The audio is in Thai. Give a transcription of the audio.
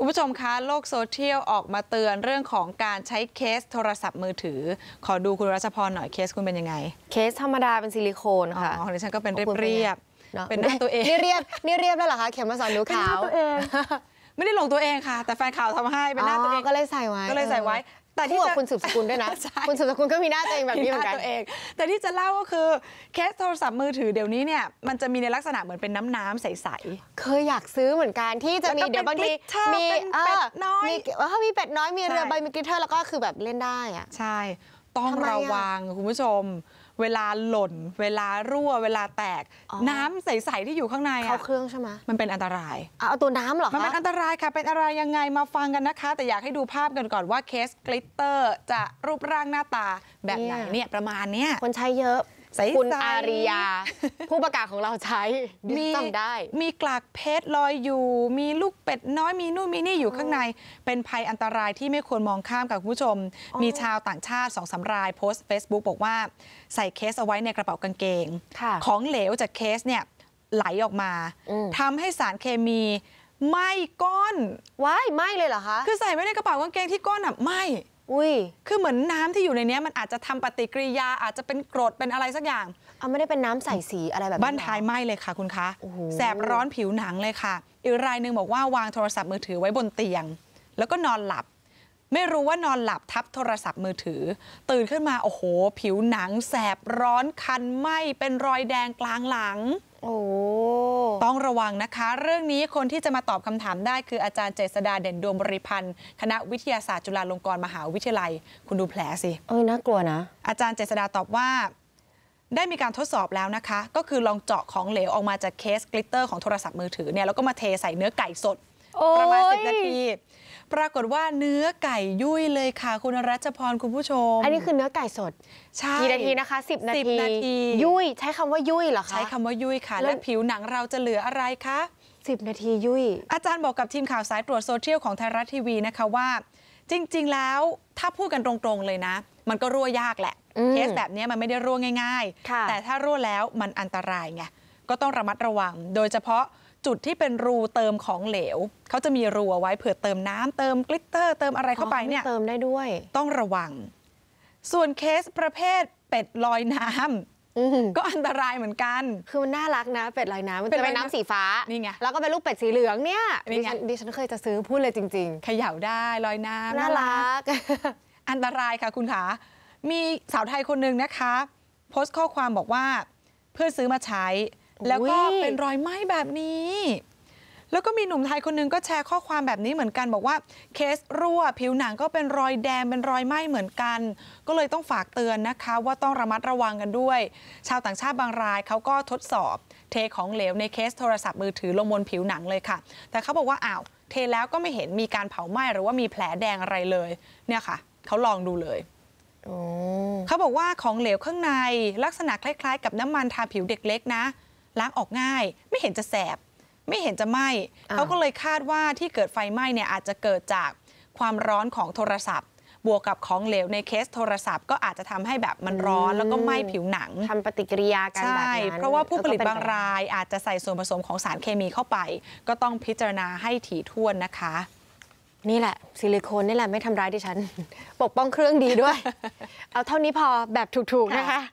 คุณผู้ชมคะ โลกโซเชียลออกมาเตือนเรื่องของการใช้เคสโทรศัพท์มือถือ ขอดูคุณรัชพรหน่อยเคสคุณเป็นยังไง เคสธรรมดาเป็นซิลิโคนค่ะของดิฉันก็เป็นเรียบเป็นหน้าตัวเอง นี่เรียบ นี่เรียบแล้วเหรอคะ เข็มมาสอนดูขาว ไม่ได้ลงตัวเองค่ะ แต่แฟนข่าวทำให้ เป็นหน้าตัวเอง ก็เลยใส่ไว้ก็เลยใส่ไว้แต่ที่จะคุณสืบสกุลด้วยนะ คุณสืบสกุลก็มีหน้าตัวเองแบบนี้เหมือนกันตัวเอง แต่ที่จะเล่าก็คือเคสโทรศัพท์มือถือเดี๋ยวนี้เนี่ยมันจะมีในลักษณะเหมือนเป็นน้ำน้ำใสๆเคยอยากซื้อเหมือนกันที่จะมีเดี๋ยวบางทีมีเป็ดน้อยมีเป็ดน้อยมีเรือใบมีกริเทอร์แล้วก็คือแบบเล่นได้อะใช่ต้องระวังคุณผู้ชมเวลาหล่น เวลารั่วเวลาแตก น้ำใสๆที่อยู่ข้างในเขาเครื่องใช่ไหมมันเป็นอันตรายเอาตัวน้ำหรอคะมันเป็นอันตรายค่ะ เป็นอะไรยังไงมาฟังกันนะคะ แต่อยากให้ดูภาพกันก่อนว่าเคสกลิตเตอร์จะรูปร่างหน้าตาแบบไหนเนี่ยประมาณเนี้ยคนใช้เยอะคุณอาริยา ผู้ประกาศของเราใช้มีจำได้ มีกลากเพชรลอยอยู่ มีลูกเป็ดน้อยมีนู่นมีนี่อยู่ข้างใน เป็นภัยอันตรายที่ไม่ควรมองข้ามกับคุณผู้ชม มีชาวต่างชาติสองสาราย โพสต์ Facebook บอกว่าใส่เคสเอาไว้ในกระเป๋ากางเกง ของเหลวจากเคสเนี่ยไหลออกมาทำให้สารเคมีไหม้ก้นว้ายไหม้เลยเหรอคะ คือใส่ไว้ในกระเป๋ากางเกงที่ก้นอ่ะไหม้อุ้ย คือเหมือนน้ำที่อยู่ในนี้มันอาจจะทำปฏิกิริยาอาจจะเป็นกรดเป็นอะไรสักอย่าง เอาไม่ได้เป็นน้ำใสสีอะไรแบบนี้บ้านท้ายไหมเลยค่ะคุณคะแสบร้อนผิวหนังเลยค่ะอีกรายหนึ่งบอกว่าวางโทรศัพท์มือถือไว้บนเตียง แล้วก็นอนหลับ ไม่รู้ว่านอนหลับทับโทรศัพท์มือถือ ตื่นขึ้นมาโอ้โห ผิวหนัง แสบร้อนคันไหมเป็นรอยแดงกลางหลัง โอ้องระวังนะคะเรื่องนี้คนที่จะมาตอบคำถามได้คืออาจารย์เจษดาเด่นดวงบริพันธ์ คณะวิทยาศาสตร์จุฬาลงกรณ์มหาวิทยาลัยคุณดูแผลสิเออน่ากลัวนะอาจารย์เจษดาตอบว่า ได้มีการทดสอบแล้วนะคะ ก็คือลองเจาะของเหลวออกมาจากเคสกลิตเตอร์ของโทรศัพท์มือถือเนี่ยแล้วก็มาเทใส่เนื้อไก่สดประมาณ10 นาที ปรากฏว่าเนื้อไก่ยุ่ยเลยค่ะ คุณรัชพรคุณผู้ชม อันนี้คือเนื้อไก่สดใช่กี่นาทีนะคะ 10 นาทียุ่ย ใช้คำว่ายุ่ยเหรอคะใช้คำว่ายุ่ยค่ะ แล้วผิวหนังเราจะเหลืออะไรคะ 10 นาทียุ่ย อาจารย์บอกกับทีมข่าวสายตรวจโซเชียลของไทยรัฐทีวีนะคะว่า จริงๆ แล้วถ้าพูดกันตรงๆเลยนะ มันก็รั่วยากแหละเคสแบบนี้มันไม่ได้รั่วง่ายๆแต่ถ้ารั่วแล้วมันอันตรายไงก็ต้องระมัดระวัง โดยเฉพาะจุดที่เป็นรูเติมของเหลว เขาจะมีรูเอาไว้เผื่อเติมน้ำ เติมกลิตเตอร์เติมอะไรเข้าไปเนี่ยเติมได้ด้วย ต้องระวัง ส่วนเคสประเภทเป็ดลอยน้ำก็อันตรายเหมือนกัน คือมันน่ารักนะเป็ดลอยน้ำมันจะเป็นน้ำสีฟ้า นี่ไงแล้วก็เป็นลูกเป็ดสีเหลืองเนี่ยดิฉันดิฉันเคยจะซื้อพูดเลยจริงๆขย่าได้ลอยน้ำน่ารัก อันตรายค่ะ คุณขามีสาวไทยคนหนึ่งนะคะ โพสต์ข้อความบอกว่า เพื่อซื้อมาใช้แล้วก็เป็นรอยไหม้แบบนี้ แล้วก็มีหนุ่มไทยคนนึงก็แชร์ข้อความแบบนี้เหมือนกัน บอกว่าเคสรั่วผิวหนังก็เป็นรอยแดงเป็นรอยไหม้เหมือนกัน ก็เลยต้องฝากเตือนนะคะ ว่าต้องระมัดระวังกันด้วย ชาวต่างชาติบางรายเขาก็ทดสอบ เทของเหลวในเคสโทรศัพท์มือถือลงบนผิวหนังเลยค่ะ แต่เขาบอกว่าอ้าวเทแล้วก็ไม่เห็นมีการเผาไหม้หรือว่ามีแผลแดงอะไรเลยเนี่ยค่ะเขาลองดูเลย เขาบอกว่าของเหลวข้างใน ลักษณะคล้ายๆกับน้ำมันทาผิวเด็กเล็กนะล้างออกง่ายไม่เห็นจะแสบ ไม่เห็นจะไหม้เขาก็เลยคาดว่าที่เกิดไฟไหม้เนี่ยอาจจะเกิดจากความร้อนของโทรศัพท์ บวกกับของเหลวในเคสโทรศัพท์ก็อาจจะทำให้แบบมันร้อนแล้วก็ไหม้ผิวหนังทำปฏิกิริยากันแบบนั้นใช่เพราะว่าผู้ผลิตบางรายอาจจะใส่ส่วนผสมของสารเคมีเข้าไป ก็ต้องพิจารณาให้ถี่ถ้วนนะคะ นี่แหละซิลิโคนนี่แหละไม่ทำร้ายดิฉัน ปกป้องเครื่องดีด้วย เอาเท่านี้พอแบบถูกๆนะคะ